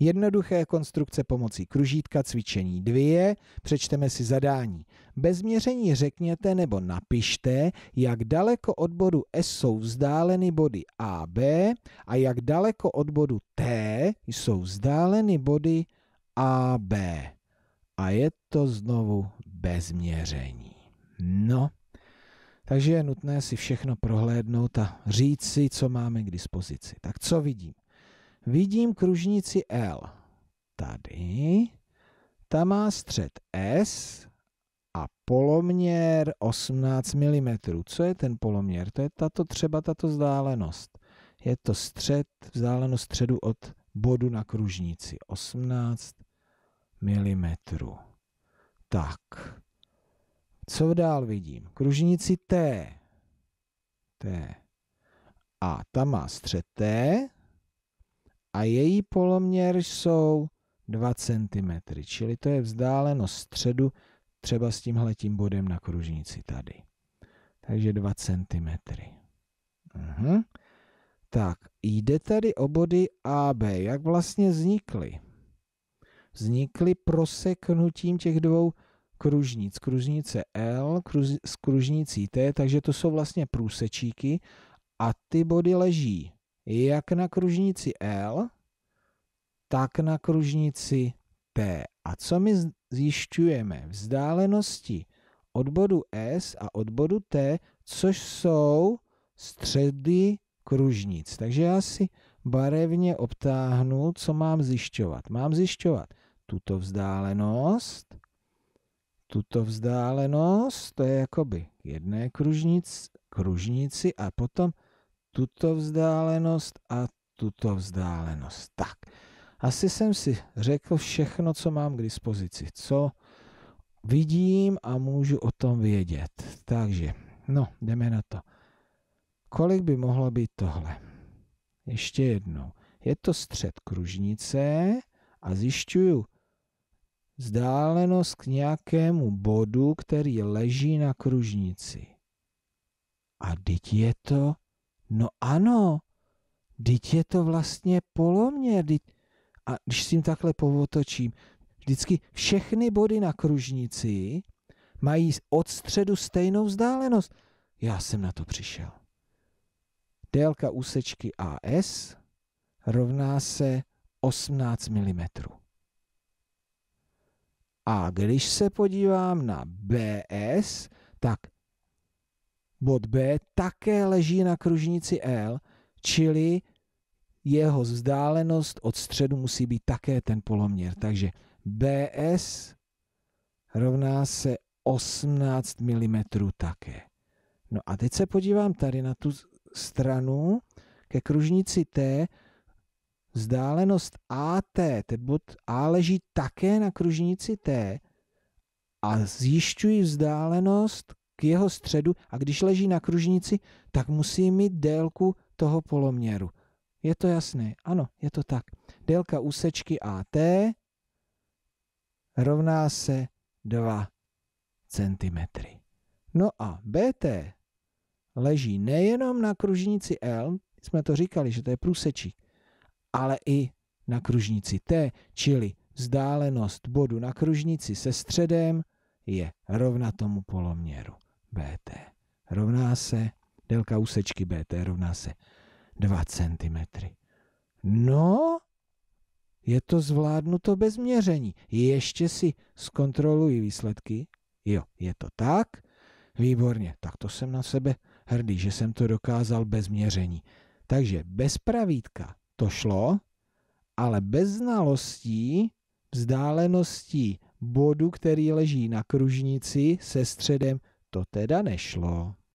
Jednoduché konstrukce pomocí kružítka cvičení 2. Přečteme si zadání. Bez měření řekněte nebo napište, jak daleko od bodu S jsou vzdáleny body AB a jak daleko od bodu T jsou vzdáleny body AB. A je to znovu bez měření. No, takže je nutné si všechno prohlédnout a říct si, co máme k dispozici. Tak co vidím? vidím kružnici L. Tady. Ta má střed S a poloměr 18 mm. Co je ten poloměr? To je tato třeba tato vzdálenost. Je to střed, vzdálenost středu od bodu na kružnici. 18 mm. Tak. Co dál vidím? Kružnici T. T. A ta má střed T a její poloměr jsou 2 cm, čili to je vzdálenost středu třeba s tímhletím bodem na kružnici tady. Takže 2 cm. Aha. Tak, jde tady o body A, B. Jak vlastně vznikly? Vznikly proseknutím těch dvou kružnic. Kružnice L kruž, s kružnicí T, takže to jsou vlastně průsečíky a ty body leží jak na kružnici L, tak na kružnici P. A co my zjišťujeme? Vzdálenosti od bodu S a od bodu T, což jsou středy kružnic. Takže já si barevně obtáhnu, co mám zjišťovat. Mám zjišťovat tuto vzdálenost, tuto vzdálenost, to je jakoby jedné kružnic, kružnici a potom tuto vzdálenost a tuto vzdálenost. Tak, asi jsem si řekl všechno, co mám k dispozici, co vidím a můžu o tom vědět. Takže, no, jdeme na to. Kolik by mohlo být tohle? Ještě jednou. Je to střed kružnice a zjišťuju vzdálenost k nějakému bodu, který leží na kružnici. A teď je to no ano, Teď je to vlastně poloměr. Dyť... A když si jim takhle povotočím, vždycky všechny body na kružnici mají od středu stejnou vzdálenost. Já jsem na to přišel. Délka úsečky AS rovná se 18 mm. A když se podívám na BS, tak bod B také leží na kružnici L, čili jeho vzdálenost od středu musí být také ten poloměr. Takže BS rovná se 18 mm také. No a teď se podívám tady na tu stranu ke kružnici T. Vzdálenost AT, ten bod A leží také na kružnici T a zjišťuji vzdálenost k jeho středu a když leží na kružnici, tak musí mít délku toho poloměru. Je to jasné? Ano, je to tak. Délka úsečky AT rovná se 2 cm. No a BT leží nejenom na kružnici L, jsme to říkali, že to je průsečík, ale i na kružnici T, čili vzdálenost bodu na kružnici se středem je rovna tomu poloměru. BT rovná se, délka úsečky BT rovná se 2 cm. No, je to zvládnuto bez měření. Ještě si zkontroluji výsledky. Jo, je to tak. Výborně, tak to jsem na sebe hrdý, že jsem to dokázal bez měření. Takže bez pravítka to šlo, ale bez znalostí vzdáleností bodu, který leží na kružnici se středem to teda nešlo.